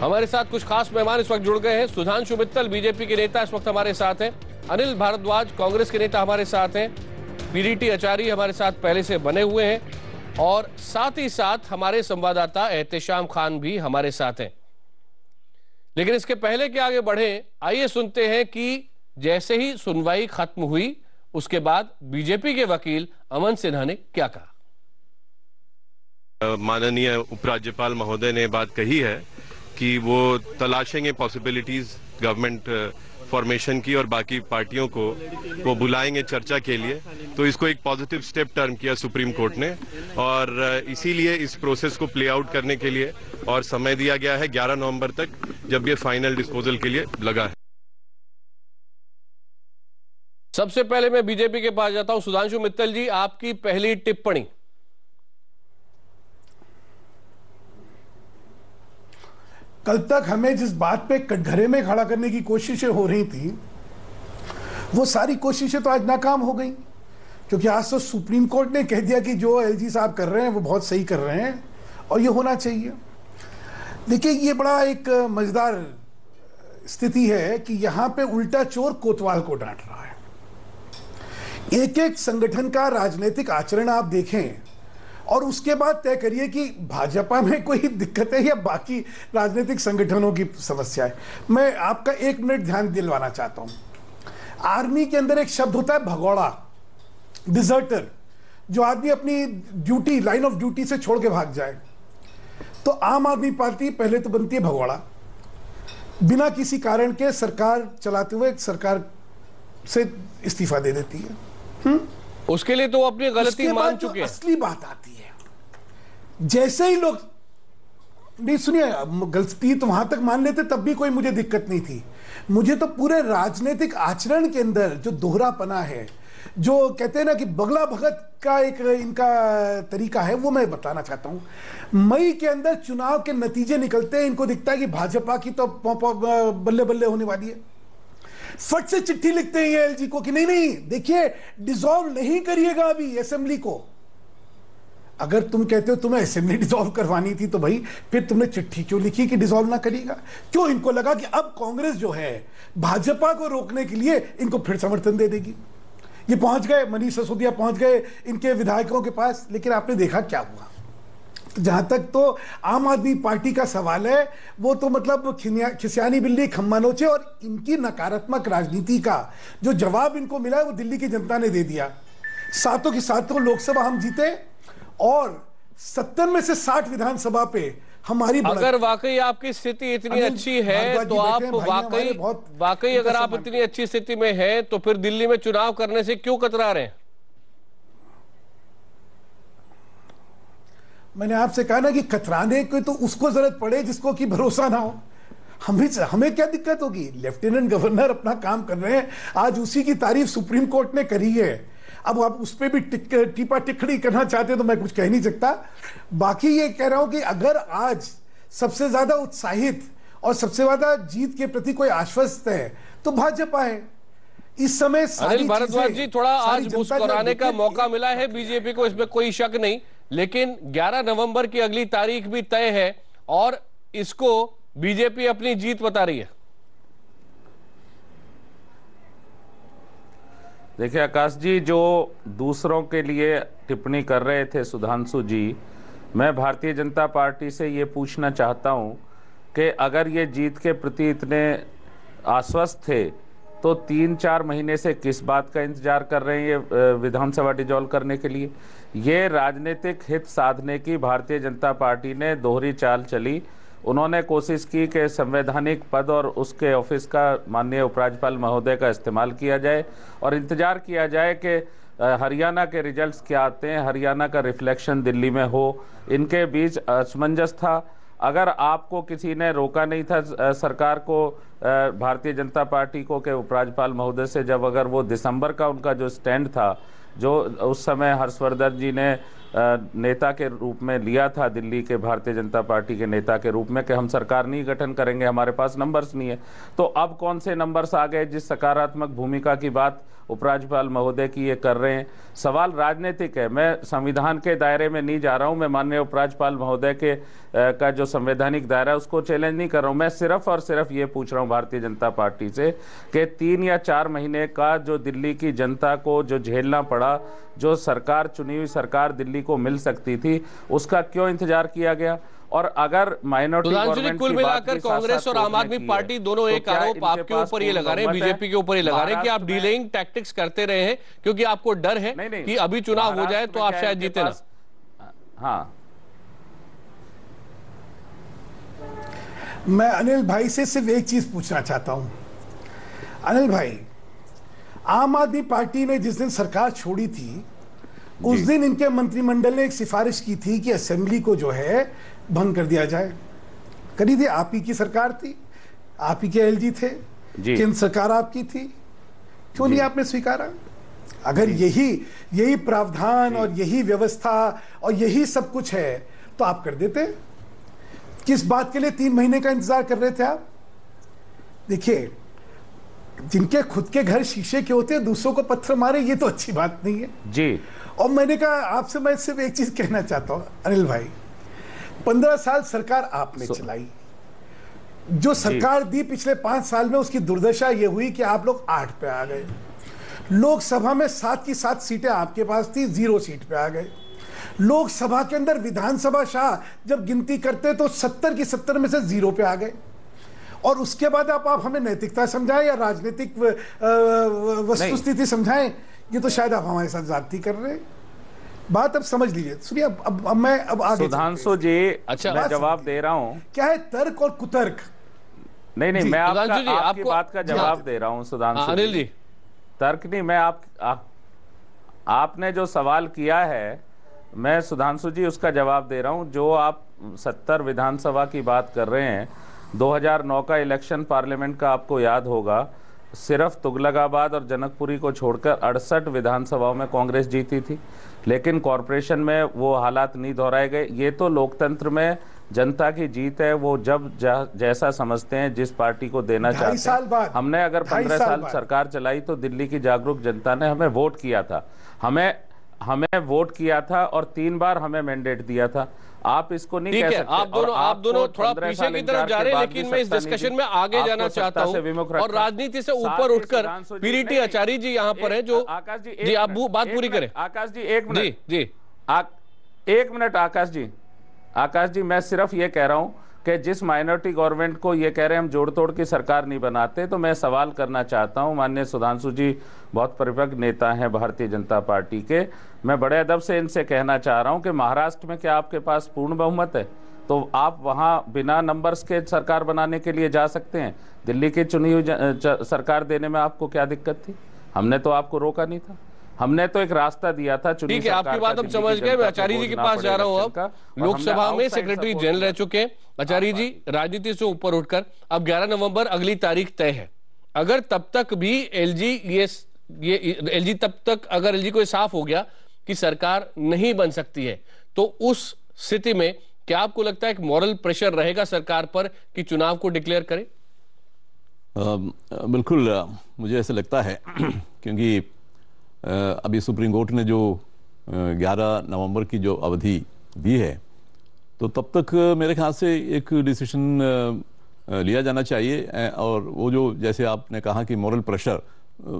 हमारे साथ कुछ खास मेहमान इस वक्त जुड़ गए हैं सुधांशु मित्तल बीजेपी के नेता इस वक्त हमारे साथ हैं अनिल भारद्वाज कांग्रेस के नेता हमारे साथ हैं पीडीटी आचार्य हमारे साथ पहले से बने हुए हैं और साथ ही साथ हमारे संवाददाता एहतेशाम खान भी हमारे साथ हैं लेकिन इसके पहले के आगे बढ़े आइए सुनते हैं कि जैसे ही सुनवाई खत्म हुई उसके बाद बीजेपी के वकील अमन सिन्हा ने क्या कहा माननीय उपराज्यपाल महोदय ने बात कही है कि वो तलाशेंगे पॉसिबिलिटीज गवर्नमेंट फॉर्मेशन की और बाकी पार्टियों को वो बुलाएंगे चर्चा के लिए तो इसको एक पॉजिटिव स्टेप टर्म किया सुप्रीम कोर्ट ने और uh, इसीलिए इस प्रोसेस को प्ले आउट करने के लिए और समय दिया गया है 11 नवंबर तक जब ये फाइनल डिस्पोजल के लिए लगा है सबसे पहले मैं बीजेपी के पास जाता हूं सुधांशु मित्तल जी आपकी पहली टिप्पणी कल तक हमें जिस बात पे कटघरे में खड़ा करने की कोशिशें हो रही थी वो सारी कोशिशें तो आज नाकाम हो गई क्योंकि आज तो सुप्रीम कोर्ट ने कह दिया कि जो एल साहब कर रहे हैं वो बहुत सही कर रहे हैं और ये होना चाहिए देखिए ये बड़ा एक मज़ेदार स्थिति है कि यहां पे उल्टा चोर कोतवाल को डांट रहा है एक एक संगठन का राजनीतिक आचरण आप देखें और उसके बाद तय करिए कि भाजपा में कोई दिक्कत है या बाकी राजनीतिक संगठनों की समस्या है मैं आपका एक मिनट ध्यान दिलवाना चाहता हूं आर्मी के अंदर एक शब्द होता है भगोड़ा डिजर्टर जो आदमी अपनी ड्यूटी लाइन ऑफ ड्यूटी से छोड़ के भाग जाए तो आम आदमी पार्टी पहले तो बनती है भगोड़ा बिना किसी कारण के सरकार चलाते हुए सरकार से इस्तीफा दे देती है हुँ? हम्म? उसके लिए तो अपनी गलती मान चुके हैं असली बात आती है जैसे ही लोग नहीं सुनिए गलती तो वहां तक मान लेते तब भी कोई मुझे दिक्कत नहीं थी मुझे तो पूरे राजनीतिक आचरण के अंदर जो दोहरा पना है जो कहते हैं ना कि बगला भगत का एक इनका तरीका है वो मैं बताना चाहता हूं मई के अंदर चुनाव के नतीजे निकलते हैं इनको दिखता है कि भाजपा की तो बल्ले बल्ले होने वाली है फट से चिट्ठी लिखते हैं एल जी को कि नहीं नहीं देखिए डिसॉल्व नहीं करिएगा अभी असेंबली को अगर तुम कहते हो तुम्हें असेंबली डिसॉल्व करवानी थी तो भाई फिर तुमने चिट्ठी क्यों लिखी कि डिसॉल्व ना करेगा क्यों इनको लगा कि अब कांग्रेस जो है भाजपा को रोकने के लिए इनको फिर समर्थन दे देगी ये पहुंच गए मनीष सिसोदिया पहुंच गए इनके विधायकों के पास लेकिन आपने देखा क्या हुआ तो जहां तक तो आम आदमी पार्टी का सवाल है वो तो मतलब खिसियानी बिल्ली खम्मा नोचे और इनकी नकारात्मक राजनीति का जो जवाब इनको मिला है वो दिल्ली की जनता ने दे दिया सातों के सातों लोकसभा हम जीते और सत्तर में से साठ विधानसभा पे हमारी अगर वाकई आपकी स्थिति इतनी अच्छी है तो आप वाकई वाकई अगर आप इतनी अच्छी स्थिति में हैं तो फिर दिल्ली में चुनाव करने से क्यों कतरा रहे हैं मैंने आपसे कहा ना कि कतराने की तो उसको जरूरत पड़े जिसको कि भरोसा ना हो हमें हमें क्या दिक्कत होगी लेफ्टिनेंट गवर्नर अपना काम कर रहे हैं आज उसी की तारीफ सुप्रीम कोर्ट ने करी है अब आप उस पर भी टिक, टीपा टिक्कड़ी करना चाहते तो मैं कुछ कह नहीं सकता बाकी ये कह रहा हूं कि अगर आज सबसे ज़्यादा उत्साहित और सबसे ज्यादा जीत के प्रति कोई आश्वस्त है तो भाजपा है इस समय अनिल भारद्वाज जी थोड़ा आज मुस्कुराने का मौका मिला है बीजेपी को इसमें कोई शक नहीं लेकिन 11 नवंबर की अगली तारीख भी तय है और इसको बीजेपी अपनी जीत बता रही है देखिए आकाश जी जो दूसरों के लिए टिप्पणी कर रहे थे सुधांशु जी मैं भारतीय जनता पार्टी से ये पूछना चाहता हूँ कि अगर ये जीत के प्रति इतने आश्वस्त थे तो तीन चार महीने से किस बात का इंतजार कर रहे हैं ये विधानसभा डिजॉल्व करने के लिए ये राजनीतिक हित साधने की भारतीय जनता पार्टी ने दोहरी चाल चली उन्होंने कोशिश की कि संवैधानिक पद और उसके ऑफिस का माननीय उपराज्यपाल महोदय का इस्तेमाल किया जाए और इंतज़ार किया जाए कि हरियाणा के रिजल्ट्स क्या आते हैं हरियाणा का रिफ्लेक्शन दिल्ली में हो इनके बीच असमंजस था अगर आपको किसी ने रोका नहीं था सरकार को भारतीय जनता पार्टी को के उपराज्यपाल महोदय से जब अगर वो दिसंबर का उनका जो स्टैंड था जो उस समय हर्षवर्धन जी ने नेता के रूप में लिया था दिल्ली के भारतीय जनता पार्टी के नेता के रूप में कि हम सरकार नहीं गठन करेंगे हमारे पास नंबर्स नहीं है तो अब कौन से नंबर्स आ गए जिस सकारात्मक भूमिका की बात उपराज्यपाल महोदय की ये कर रहे हैं सवाल राजनीतिक है मैं संविधान के दायरे में नहीं जा रहा हूँ मैं माननीय उपराज्यपाल महोदय के आ, का जो संवैधानिक दायरा है उसको चैलेंज नहीं कर रहा हूँ मैं सिर्फ और सिर्फ ये पूछ रहा हूँ भारतीय जनता पार्टी से कि तीन या चार महीने का जो दिल्ली की जनता को जो झेलना पड़ा जो सरकार चुनी हुई सरकार दिल्ली पार्टी को मिल सकती थी उसका क्यों इंतजार किया गया और अगर माइनॉरिटी कुल मिलाकर कांग्रेस और आम आदमी पार्टी दोनों तो एक आरोप आपके ऊपर ये लगा रहे हैं बीजेपी के ऊपर ये लगा रहे हैं कि आप डिलेइंग टैक्टिक्स करते रहे हैं क्योंकि आपको डर है कि अभी चुनाव हो जाए तो आप शायद जीते ना हाँ मैं अनिल भाई से सिर्फ एक चीज पूछना चाहता हूं अनिल भाई आम आदमी पार्टी ने जिस दिन सरकार छोड़ी थी उस दिन इनके मंत्रिमंडल ने एक सिफारिश की थी कि असेंबली को जो है भंग कर दिया जाए करी थी आप ही की सरकार थी आप ही के एलजी थे केंद्र सरकार आपकी थी क्यों नहीं आपने स्वीकारा अगर यही यही प्रावधान और यही व्यवस्था और यही सब कुछ है तो आप कर देते किस बात के लिए तीन महीने का इंतजार कर रहे थे आप देखिए जिनके खुद के घर शीशे के होते हैं दूसरों को पत्थर मारे ये तो अच्छी बात नहीं है जी और मैंने कहा आपसे मैं सिर्फ एक चीज कहना चाहता हूँ अनिल भाई पंद्रह साल सरकार आपने so, चलाई जो सरकार दी पिछले पांच साल में उसकी दुर्दशा यह हुई कि आप लोग आठ पे आ गए लोकसभा में सात की सात सीटें आपके पास थी जीरो सीट पे आ गए लोकसभा के अंदर विधानसभा शाह जब गिनती करते तो सत्तर की सत्तर में से जीरो पे आ गए और उसके बाद आप, आप हमें नैतिकता समझाएं या राजनीतिक वस्तुस्थिति समझाएं ये तो शायद आप हमारे साथ जाती कर रहे बात अब समझ लीजिए सुनिए अब, अब अब मैं अब आगे सुधांशु जी अच्छा मैं जवाब दे रहा हूँ क्या है तर्क और कुतर्क नहीं नहीं मैं आपका, जी, आपकी आपको, बात का जवाब दे रहा हूँ सुधांशु हाँ, जी।, जी तर्क नहीं मैं आप, आप आपने जो सवाल किया है मैं सुधांशु जी उसका जवाब दे रहा हूँ जो आप सत्तर विधानसभा की बात कर रहे हैं 2009 का इलेक्शन पार्लियामेंट का आपको याद होगा सिर्फ तुगलकाबाद और जनकपुरी को छोड़कर अड़सठ विधानसभाओं में कांग्रेस जीती थी लेकिन कॉरपोरेशन में वो हालात नहीं दोहराए गए ये तो लोकतंत्र में जनता की जीत है वो जब जैसा समझते हैं जिस पार्टी को देना चाहते साल बाद हमने अगर पंद्रह साल, साल सरकार चलाई तो दिल्ली की जागरूक जनता ने हमें वोट किया था हमें हमें वोट किया था और तीन बार हमें मैंडेट दिया था आप इसको नहीं कह सकते आप दोनों आप दोनों थोड़ा पीछे की तरफ जा रहे हैं लेकिन मैं इस डिस्कशन में आगे जाना चाहता हूं और राजनीति से ऊपर उठकर पीरिटी आचार्य जी यहां पर है जो आकाश जी जी आप बात पूरी करें आकाश जी एक मिनट जी जी एक मिनट आकाश जी आकाश जी मैं सिर्फ ये कह रहा हूं कि जिस माइनॉरिटी गवर्नमेंट को ये कह रहे हैं हम जोड़ तोड़ की सरकार नहीं बनाते तो मैं सवाल करना चाहता हूँ माननीय सुधांशु जी बहुत परिपक्व नेता हैं भारतीय जनता पार्टी के मैं बड़े अदब से इनसे कहना चाह रहा हूँ कि महाराष्ट्र में क्या आपके पास पूर्ण बहुमत है तो आप वहाँ बिना नंबर्स के सरकार बनाने के लिए जा सकते हैं दिल्ली की चुनी हुई सरकार देने में आपको क्या दिक्कत थी हमने तो आपको रोका नहीं था हमने तो एक रास्ता दिया था ठीक है आपकी बात हम समझ गए आचार्य जी के पास जा रहा हूँ अब लोकसभा में सेक्रेटरी जनरल रह चुके हैं आचार्य जी राजनीति से ऊपर उठकर अब 11 नवंबर अगली तारीख तय है अगर तब तक भी एलजी ये ये एलजी तब तक अगर एलजी को साफ हो गया कि सरकार नहीं बन सकती है तो उस स्थिति में क्या आपको लगता है एक मॉरल प्रेशर रहेगा सरकार पर कि चुनाव को डिक्लेयर करें बिल्कुल मुझे ऐसा लगता है क्योंकि अभी सुप्रीम कोर्ट ने जो 11 नवंबर की जो अवधि दी है तो तब तक मेरे ख्याल से एक डिसीशन लिया जाना चाहिए और वो जो जैसे आपने कहा कि मॉरल प्रेशर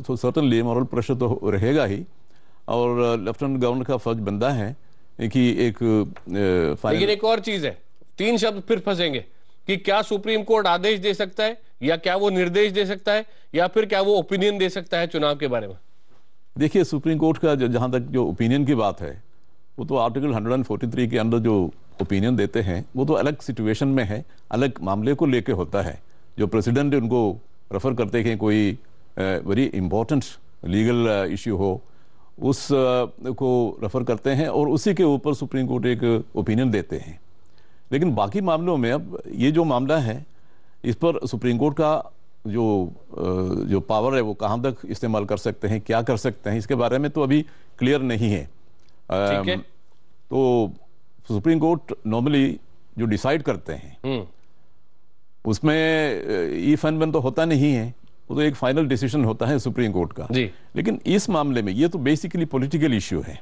तो सर्टनली मॉरल प्रेशर तो रहेगा ही और लेफ्टिनेंट गवर्नर का फर्ज बनता है कि एक लेकिन एक और चीज है तीन शब्द फिर फंसेंगे कि क्या सुप्रीम कोर्ट आदेश दे सकता है या क्या वो निर्देश दे सकता है या फिर क्या वो ओपिनियन दे सकता है चुनाव के बारे में देखिए सुप्रीम कोर्ट का जो जहाँ तक जो ओपिनियन की बात है वो तो आर्टिकल 143 के अंदर जो ओपिनियन देते हैं वो तो अलग सिचुएशन में है अलग मामले को लेके होता है जो प्रेसिडेंट उनको रेफर करते हैं कोई वेरी इम्पोर्टेंट लीगल इश्यू हो उस को रेफर करते हैं और उसी के ऊपर सुप्रीम कोर्ट एक ओपिनियन देते हैं लेकिन बाकी मामलों में अब ये जो मामला है इस पर सुप्रीम कोर्ट का जो जो पावर है वो कहाँ तक इस्तेमाल कर सकते हैं क्या कर सकते हैं इसके बारे में तो अभी क्लियर नहीं है, तो सुप्रीम कोर्ट नॉर्मली जो डिसाइड करते हैं हम्म। उसमें ई बन तो होता नहीं है वो तो एक फाइनल डिसीजन होता है सुप्रीम कोर्ट का जी। लेकिन इस मामले में ये तो बेसिकली पॉलिटिकल इश्यू है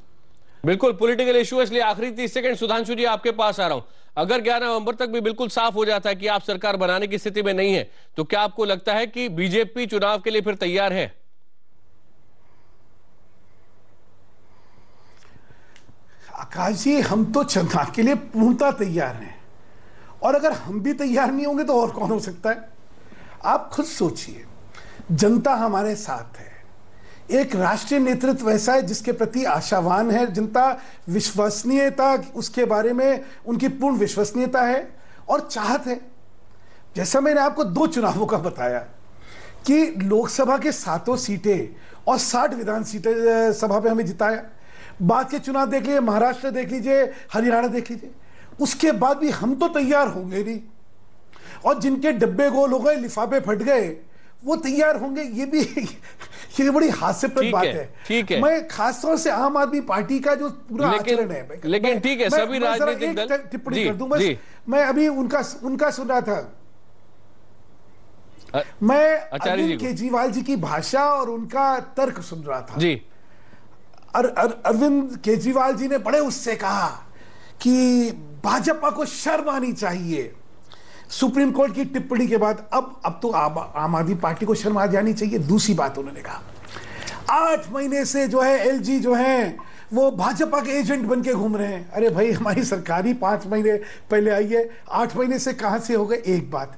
बिल्कुल पॉलिटिकल इशू है इसलिए आखिरी तीस सेकंड सुधांशु जी आपके पास आ रहा हूं अगर 11 नवंबर तक भी बिल्कुल साफ हो जाता है कि आप सरकार बनाने की स्थिति में नहीं है तो क्या आपको लगता है कि बीजेपी चुनाव के लिए फिर तैयार है आकाश जी हम तो चुनाव के लिए पूर्णता तैयार हैं और अगर हम भी तैयार नहीं होंगे तो और कौन हो सकता है आप खुद सोचिए जनता हमारे साथ है एक राष्ट्रीय नेतृत्व ऐसा है जिसके प्रति आशावान है जनता विश्वसनीयता उसके बारे में उनकी पूर्ण विश्वसनीयता है और चाहत है जैसा मैंने आपको दो चुनावों का बताया कि लोकसभा के सातों सीटें और साठ विधान सीटें सभा पे हमें जिताया बाद के चुनाव देख लीजिए महाराष्ट्र देख लीजिए हरियाणा देख लीजिए उसके बाद भी हम तो तैयार होंगे नहीं और जिनके डब्बे गोल हो गए लिफाफे फट गए वो तैयार होंगे ये भी ये तो बड़ी हास्यप्रद बात है ठीक है मैं खासतौर से आम आदमी पार्टी का जो पूरा आचरण है लेकिन ठीक है सभी राजनीतिक दल टिप्पणी कर दूं बस मैं अभी उनका उनका सुन रहा था आ, मैं अरविंद केजरीवाल जी की भाषा और उनका तर्क सुन रहा था जी अर, अर, अरविंद केजरीवाल जी ने बड़े उससे कहा कि भाजपा को शर्म आनी चाहिए सुप्रीम कोर्ट की टिप्पणी के बाद अब अब तो आम आदमी पार्टी को शर्मा जानी चाहिए दूसरी बात उन्होंने कहा आठ महीने से जो है एलजी जो है वो भाजपा के एजेंट बन के घूम रहे हैं अरे भाई हमारी सरकार ही महीने पहले आई है आठ महीने से कहां से हो गए एक बात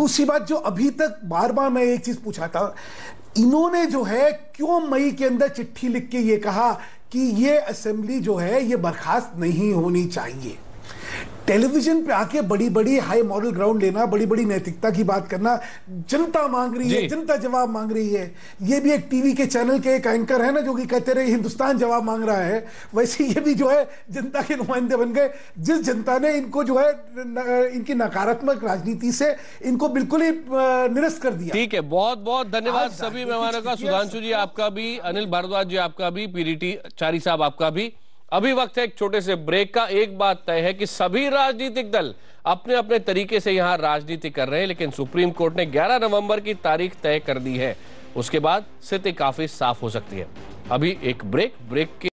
दूसरी बात जो अभी तक बार बार मैं एक चीज़ पूछा था इन्होंने जो है क्यों मई के अंदर चिट्ठी लिख के ये कहा कि ये असेंबली जो है ये बर्खास्त नहीं होनी चाहिए टेलीविजन पे आके बड़ी बड़ी हाई मॉरल ग्राउंड लेना बड़ी बड़ी नैतिकता की बात करना जनता मांग रही है जनता जवाब मांग रही है ये भी एक टीवी के चैनल के एक एंकर है ना जो कि कहते रहे हिंदुस्तान जवाब मांग रहा है वैसे ये भी जो है जनता के नुमाइंदे बन गए जिस जनता ने इनको जो है न, इनकी नकारात्मक राजनीति से इनको बिल्कुल ही निरस्त कर दिया ठीक है बहुत बहुत धन्यवाद सभी मेहमानों का सुधांशु जी आपका भी अनिल भारद्वाज जी आपका भी पीरीटी चारी साहब आपका भी अभी वक्त है एक छोटे से ब्रेक का एक बात तय है कि सभी राजनीतिक दल अपने अपने तरीके से यहां राजनीति कर रहे हैं लेकिन सुप्रीम कोर्ट ने 11 नवंबर की तारीख तय कर दी है उसके बाद स्थिति काफी साफ हो सकती है अभी एक ब्रेक ब्रेक के